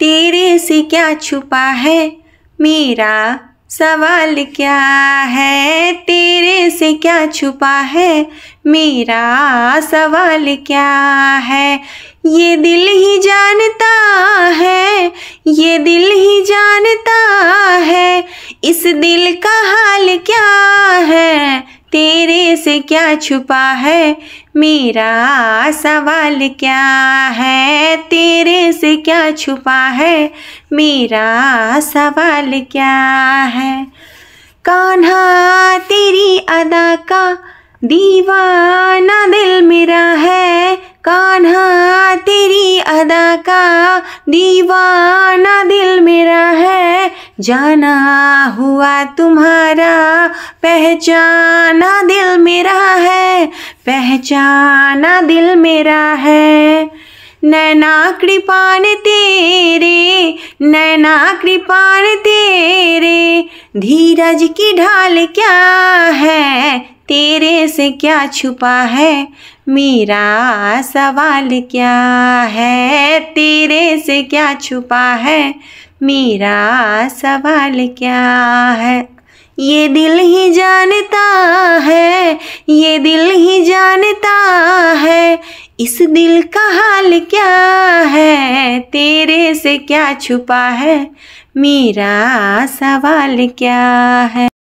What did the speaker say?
तेरे से क्या छुपा है मेरा सवाल क्या है तेरे से क्या छुपा है मेरा सवाल क्या है ये दिल ही जानता है ये दिल ही जानता है इस दिल का हाल क्या है से क्या छुपा है मेरा सवाल क्या है तेरे से क्या छुपा है मेरा सवाल क्या है कान्हा तेरी अदा का दीवाना दिल मेरा है कान्हा तेरी अदा का दीवाना दिल मेरा है जाना हुआ तुम्हारा पहचाना मेरा है पहचाना दिल मेरा है नैना कृपान तेरे नैना कृपान तेरे धीरज की ढाल क्या है तेरे से क्या छुपा है मेरा सवाल क्या है तेरे से क्या छुपा है मेरा सवाल क्या है ये दिल ही जानता है ये दिल ही जानता है इस दिल का हाल क्या है तेरे से क्या छुपा है मेरा सवाल क्या है